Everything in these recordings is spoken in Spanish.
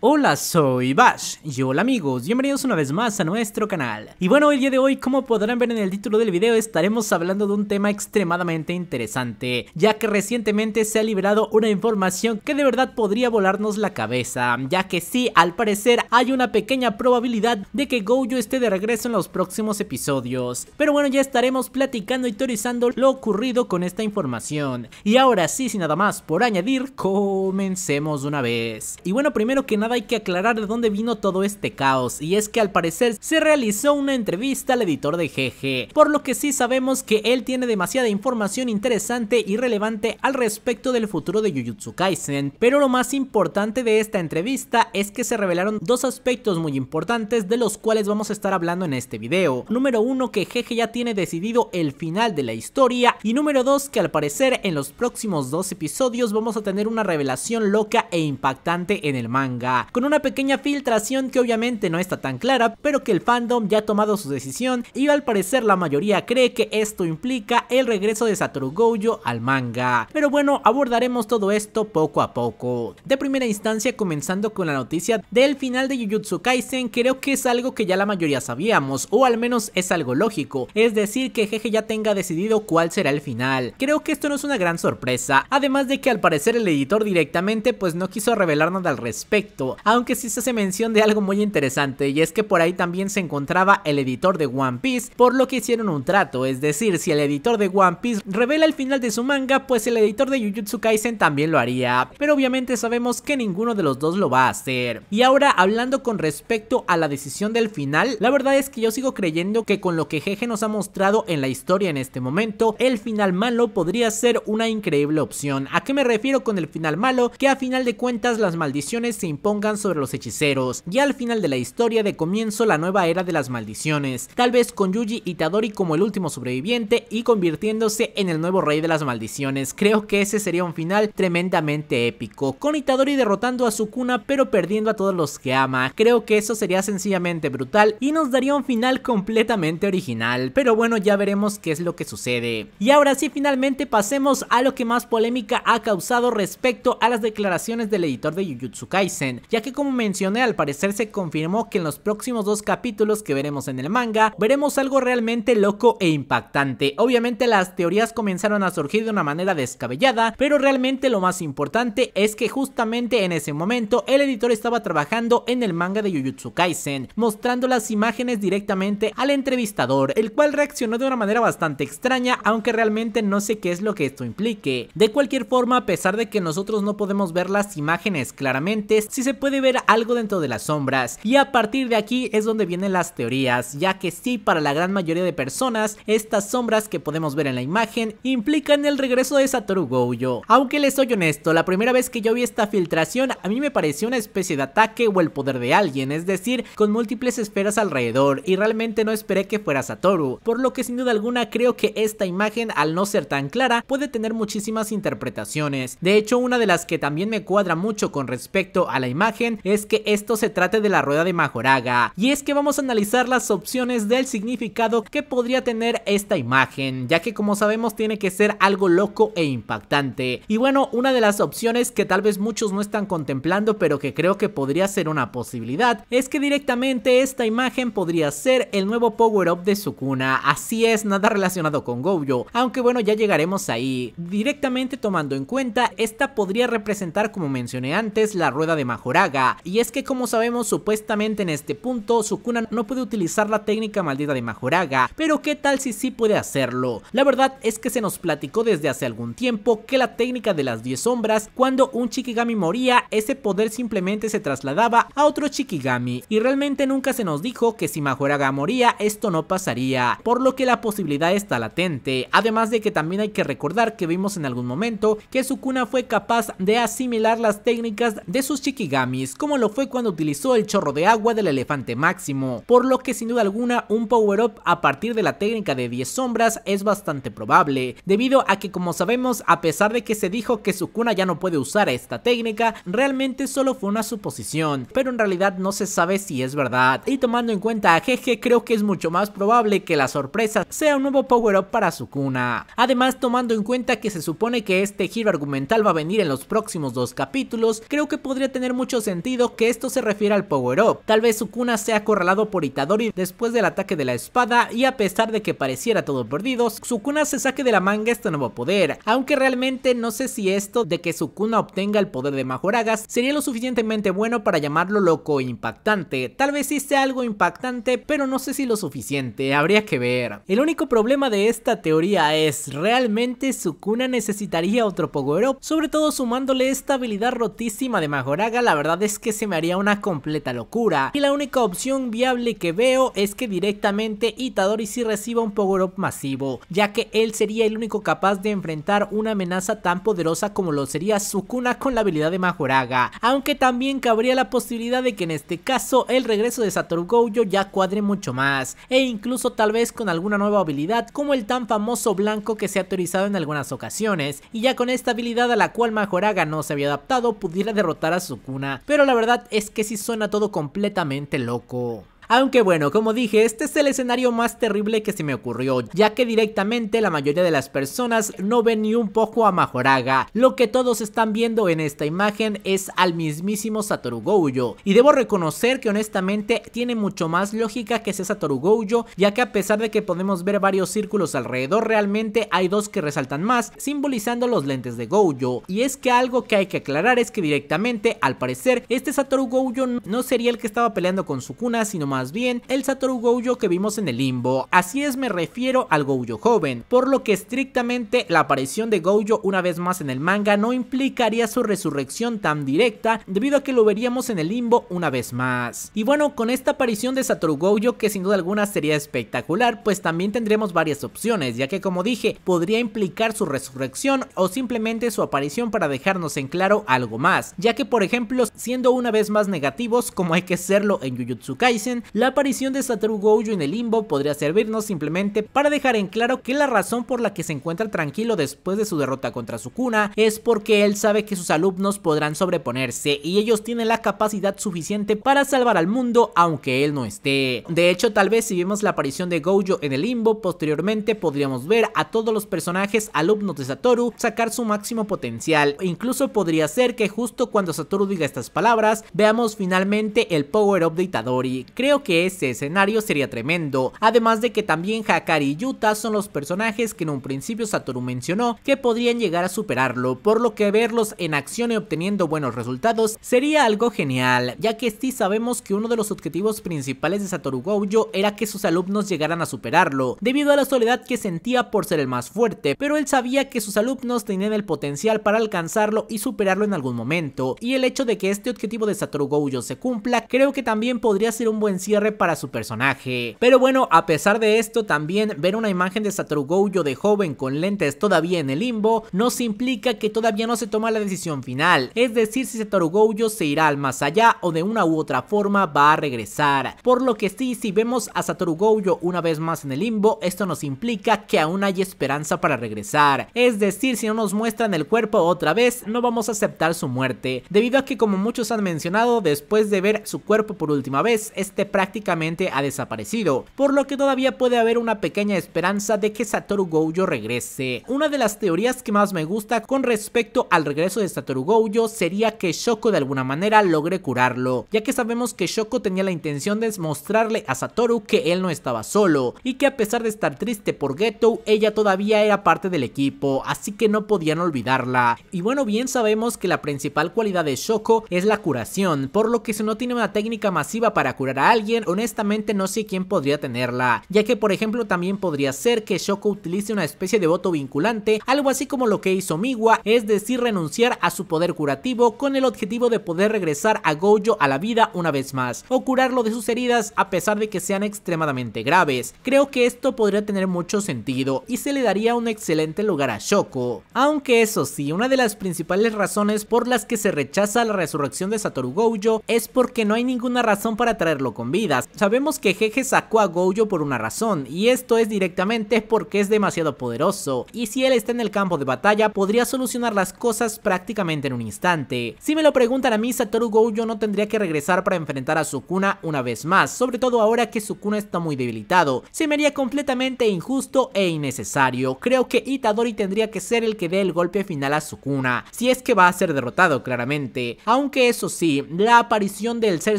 Hola, soy Bash y hola amigos, bienvenidos una vez más a nuestro canal. Y bueno, el día de hoy, como podrán ver en el título del video, estaremos hablando de un tema extremadamente interesante, ya que recientemente se ha liberado una información que de verdad podría volarnos la cabeza, ya que sí, al parecer hay una pequeña probabilidad de que Gojo esté de regreso en los próximos episodios. Pero bueno, ya estaremos platicando y teorizando lo ocurrido con esta información. Y ahora sí, sin nada más por añadir, comencemos una vez. Y bueno, primero que nada, hay que aclarar de dónde vino todo este caos, y es que al parecer se realizó una entrevista al editor de Jeje. por lo que sí sabemos que él tiene demasiada información interesante y relevante al respecto del futuro de Jujutsu Kaisen, pero lo más importante de esta entrevista es que se revelaron dos aspectos muy importantes de los cuales vamos a estar hablando en este video. Número uno que Jeje ya tiene decidido el final de la historia y número dos que al parecer en los próximos dos episodios vamos a tener una revelación loca e impactante en el manga con una pequeña filtración que obviamente no está tan clara, pero que el fandom ya ha tomado su decisión y al parecer la mayoría cree que esto implica el regreso de Satoru Gojo al manga. Pero bueno, abordaremos todo esto poco a poco. De primera instancia comenzando con la noticia del final de Jujutsu Kaisen, creo que es algo que ya la mayoría sabíamos, o al menos es algo lógico, es decir que Jeje ya tenga decidido cuál será el final. Creo que esto no es una gran sorpresa, además de que al parecer el editor directamente pues no quiso revelar nada al respecto, aunque sí se hace mención de algo muy interesante y es que por ahí también se encontraba el editor de One Piece, por lo que hicieron un trato, es decir, si el editor de One Piece revela el final de su manga, pues el editor de Jujutsu Kaisen también lo haría, pero obviamente sabemos que ninguno de los dos lo va a hacer. Y ahora hablando con respecto a la decisión del final, la verdad es que yo sigo creyendo que con lo que Jeje nos ha mostrado en la historia en este momento, el final malo podría ser una increíble opción. ¿A qué me refiero con el final malo? Que a final de cuentas las maldiciones se impongan sobre los hechiceros, ya al final de la historia de comienzo la nueva era de las maldiciones, tal vez con Yuji Itadori como el último sobreviviente y convirtiéndose en el nuevo rey de las maldiciones, creo que ese sería un final tremendamente épico, con Itadori derrotando a Sukuna pero perdiendo a todos los que ama, creo que eso sería sencillamente brutal y nos daría un final completamente original, pero bueno ya veremos qué es lo que sucede. Y ahora sí finalmente pasemos a lo que más polémica ha causado respecto a las declaraciones del editor de Jujutsu Kaisen, ya que como mencioné al parecer se confirmó que en los próximos dos capítulos que veremos en el manga, veremos algo realmente loco e impactante. Obviamente las teorías comenzaron a surgir de una manera descabellada, pero realmente lo más importante es que justamente en ese momento el editor estaba trabajando en el manga de Jujutsu Kaisen, mostrando las imágenes directamente al entrevistador, el cual reaccionó de una manera bastante extraña, aunque realmente no sé qué es lo que esto implique. De cualquier forma, a pesar de que nosotros no podemos ver las imágenes claramente, si se puede ver algo dentro de las sombras y a partir de aquí es donde vienen las teorías, ya que sí para la gran mayoría de personas estas sombras que podemos ver en la imagen implican el regreso de Satoru Gojo. Aunque les soy honesto, la primera vez que yo vi esta filtración a mí me pareció una especie de ataque o el poder de alguien, es decir, con múltiples esferas alrededor y realmente no esperé que fuera Satoru, por lo que sin duda alguna creo que esta imagen al no ser tan clara puede tener muchísimas interpretaciones. De hecho, una de las que también me cuadra mucho con respecto a la imagen es que esto se trate de la rueda de Majoraga. Y es que vamos a analizar las opciones del significado que podría tener esta imagen, ya que como sabemos tiene que ser algo loco e impactante. Y bueno, una de las opciones que tal vez muchos no están contemplando, pero que creo que podría ser una posibilidad, es que directamente esta imagen podría ser el nuevo power-up de Sukuna. Así es, nada relacionado con Gojo, aunque bueno, ya llegaremos ahí. Directamente tomando en cuenta, esta podría representar, como mencioné antes, la rueda de Majoraga y es que como sabemos supuestamente en este punto Sukuna no puede utilizar la técnica maldita de Majoraga, pero qué tal si sí puede hacerlo. La verdad es que se nos platicó desde hace algún tiempo que la técnica de las 10 sombras, cuando un Shikigami moría, ese poder simplemente se trasladaba a otro Shikigami y realmente nunca se nos dijo que si Majoraga moría esto no pasaría, por lo que la posibilidad está latente, además de que también hay que recordar que vimos en algún momento que Sukuna fue capaz de asimilar las técnicas de sus Shikigami como lo fue cuando utilizó el chorro de agua del elefante máximo, por lo que sin duda alguna un power-up a partir de la técnica de 10 sombras es bastante probable, debido a que como sabemos, a pesar de que se dijo que Sukuna ya no puede usar esta técnica, realmente solo fue una suposición, pero en realidad no se sabe si es verdad, y tomando en cuenta a Jeje creo que es mucho más probable que la sorpresa sea un nuevo power-up para Sukuna. Además, tomando en cuenta que se supone que este giro argumental va a venir en los próximos dos capítulos, creo que podría tener mucho sentido que esto se refiere al power up. Tal vez Sukuna sea acorralado por Itadori después del ataque de la espada y a pesar de que pareciera todo perdido, Sukuna se saque de la manga este nuevo poder, aunque realmente no sé si esto de que Sukuna obtenga el poder de Majoragas sería lo suficientemente bueno para llamarlo loco e impactante. Tal vez sí sea algo impactante, pero no sé si lo suficiente, habría que ver. El único problema de esta teoría es, realmente Sukuna necesitaría otro power up, sobre todo sumándole esta habilidad rotísima de Majoraga la verdad es que se me haría una completa locura. Y la única opción viable que veo es que directamente Itadori sí reciba un power-up masivo, ya que él sería el único capaz de enfrentar una amenaza tan poderosa como lo sería Sukuna con la habilidad de Majoraga, aunque también cabría la posibilidad de que en este caso el regreso de Satoru Gojo ya cuadre mucho más, e incluso tal vez con alguna nueva habilidad como el tan famoso blanco que se ha teorizado en algunas ocasiones, y ya con esta habilidad a la cual Majoraga no se había adaptado pudiera derrotar a Sukuna pero la verdad es que sí suena todo completamente loco. Aunque bueno, como dije, este es el escenario más terrible que se me ocurrió, ya que directamente la mayoría de las personas no ven ni un poco a Majoraga. Lo que todos están viendo en esta imagen es al mismísimo Satoru Gojo. Y debo reconocer que honestamente tiene mucho más lógica que sea Satoru Gojo, ya que a pesar de que podemos ver varios círculos alrededor, realmente hay dos que resaltan más, simbolizando los lentes de Gojo. Y es que algo que hay que aclarar es que directamente, al parecer, este Satoru Gojo no sería el que estaba peleando con Sukuna, sino más más bien el Satoru Gojo que vimos en el limbo, así es me refiero al Gojo joven, por lo que estrictamente la aparición de Gojo una vez más en el manga no implicaría su resurrección tan directa debido a que lo veríamos en el limbo una vez más. Y bueno, con esta aparición de Satoru Gojo que sin duda alguna sería espectacular, pues también tendremos varias opciones, ya que como dije, podría implicar su resurrección o simplemente su aparición para dejarnos en claro algo más, ya que por ejemplo, siendo una vez más negativos como hay que serlo en Jujutsu Kaisen, la aparición de Satoru Gojo en el limbo podría servirnos simplemente para dejar en claro que la razón por la que se encuentra tranquilo después de su derrota contra Sukuna es porque él sabe que sus alumnos podrán sobreponerse y ellos tienen la capacidad suficiente para salvar al mundo aunque él no esté. De hecho, tal vez si vemos la aparición de Gojo en el limbo, posteriormente podríamos ver a todos los personajes alumnos de Satoru sacar su máximo potencial. Incluso podría ser que justo cuando Satoru diga estas palabras, veamos finalmente el power up de Itadori. Creo que ese escenario sería tremendo, además de que también Hakari y Yuta son los personajes que en un principio Satoru mencionó que podrían llegar a superarlo, por lo que verlos en acción y obteniendo buenos resultados sería algo genial, ya que sí sabemos que uno de los objetivos principales de Satoru Gojo era que sus alumnos llegaran a superarlo, debido a la soledad que sentía por ser el más fuerte, pero él sabía que sus alumnos tenían el potencial para alcanzarlo y superarlo en algún momento, y el hecho de que este objetivo de Satoru Gojo se cumpla creo que también podría ser un buen cierre para su personaje. Pero bueno, a pesar de esto, también ver una imagen de Satoru Gojo de joven con lentes todavía en el limbo nos implica que todavía no se toma la decisión final, es decir, si Satoru Gojo se irá al más allá o de una u otra forma va a regresar. Por lo que sí, si vemos a Satoru Gojo una vez más en el limbo, esto nos implica que aún hay esperanza para regresar. Es decir, si no nos muestran el cuerpo otra vez, no vamos a aceptar su muerte, debido a que como muchos han mencionado, después de ver su cuerpo por última vez, este prácticamente ha desaparecido, por lo que todavía puede haber una pequeña esperanza de que Satoru Gojo regrese. Una de las teorías que más me gusta con respecto al regreso de Satoru Gojo sería que Shoko de alguna manera logre curarlo, ya que sabemos que Shoko tenía la intención de mostrarle a Satoru que él no estaba solo, y que a pesar de estar triste por Geto, ella todavía era parte del equipo, así que no podían olvidarla. Y bueno, bien sabemos que la principal cualidad de Shoko es la curación, por lo que si no tiene una técnica masiva para curar a alguien, alguien, honestamente no sé quién podría tenerla, ya que por ejemplo también podría ser que Shoko utilice una especie de voto vinculante, algo así como lo que hizo Miwa, es decir renunciar a su poder curativo con el objetivo de poder regresar a Gojo a la vida una vez más, o curarlo de sus heridas a pesar de que sean extremadamente graves. Creo que esto podría tener mucho sentido y se le daría un excelente lugar a Shoko. Aunque eso sí, una de las principales razones por las que se rechaza la resurrección de Satoru Gojo es porque no hay ninguna razón para traerlo con vidas. Sabemos que Jeje sacó a Gojo por una razón y esto es directamente porque es demasiado poderoso y si él está en el campo de batalla podría solucionar las cosas prácticamente en un instante. Si me lo preguntan a mí, Satoru Gojo no tendría que regresar para enfrentar a Sukuna una vez más, sobre todo ahora que Sukuna está muy debilitado. Se me haría completamente injusto e innecesario. Creo que Itadori tendría que ser el que dé el golpe final a Sukuna, si es que va a ser derrotado claramente. Aunque eso sí, la aparición del ser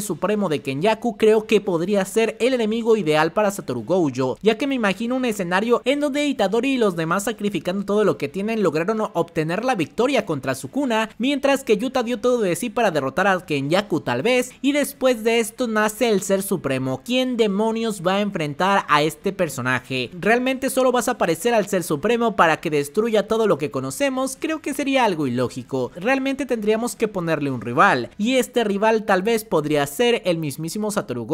supremo de Kenyaku creo que podría ser el enemigo ideal para Satoru Gojo, ya que me imagino un escenario en donde Itadori y los demás sacrificando todo lo que tienen lograron obtener la victoria contra Sukuna, mientras que Yuta dio todo de sí para derrotar a Kenyaku tal vez, y después de esto nace el Ser Supremo, ¿quién demonios va a enfrentar a este personaje? Realmente solo vas a aparecer al Ser Supremo para que destruya todo lo que conocemos, creo que sería algo ilógico, realmente tendríamos que ponerle un rival, y este rival tal vez podría ser el mismísimo Satoru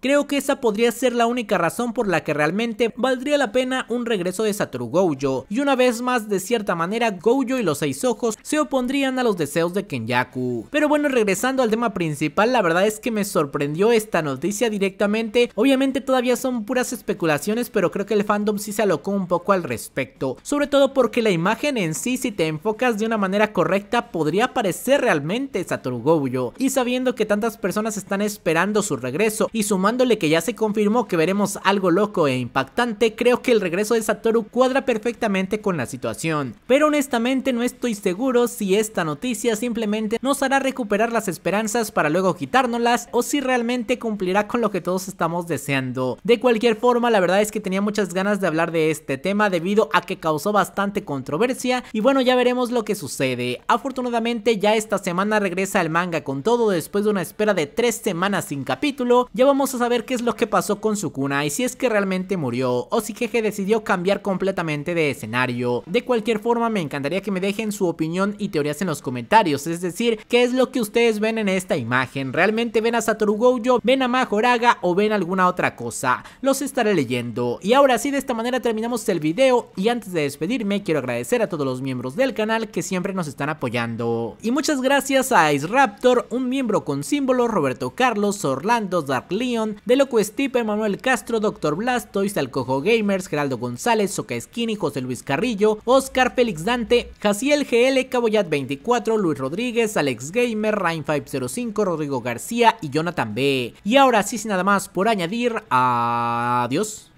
Creo que esa podría ser la única razón por la que realmente valdría la pena un regreso de Satoru Gojo. Y una vez más, de cierta manera, Gojo y los seis ojos se opondrían a los deseos de Kenyaku. Pero bueno, regresando al tema principal, la verdad es que me sorprendió esta noticia directamente. Obviamente todavía son puras especulaciones, pero creo que el fandom sí se alocó un poco al respecto. Sobre todo porque la imagen en sí, si te enfocas de una manera correcta, podría parecer realmente Satoru Gojo. Y sabiendo que tantas personas están esperando su regreso, y sumándole que ya se confirmó que veremos algo loco e impactante, creo que el regreso de Satoru cuadra perfectamente con la situación. Pero honestamente no estoy seguro si esta noticia simplemente nos hará recuperar las esperanzas para luego quitárnoslas o si realmente cumplirá con lo que todos estamos deseando. De cualquier forma, la verdad es que tenía muchas ganas de hablar de este tema debido a que causó bastante controversia y bueno, ya veremos lo que sucede. Afortunadamente ya esta semana regresa el manga con todo después de una espera de tres semanas sin capítulo ya vamos a saber qué es lo que pasó con Sukuna y si es que realmente murió o si Jeje decidió cambiar completamente de escenario. De cualquier forma, me encantaría que me dejen su opinión y teorías en los comentarios, es decir, qué es lo que ustedes ven en esta imagen. ¿Realmente ven a Satoru Gojo, ven a Majoraga o ven alguna otra cosa? Los estaré leyendo. Y ahora sí, de esta manera terminamos el video y antes de despedirme, quiero agradecer a todos los miembros del canal que siempre nos están apoyando. Y muchas gracias a Ice Raptor, un miembro con símbolo, Roberto Carlos, Orlando, Dark Leon, de Loco Stipe, Manuel Castro, Doctor Blastoise, Alcojo Gamers, Geraldo González, Soca Esquini, José Luis Carrillo, Oscar Félix Dante, Jaciel GL, Caboyat 24, Luis Rodríguez, Alex Gamer, Rain 505, Rodrigo García y Jonathan B. Y ahora sí, sin nada más por añadir, adiós.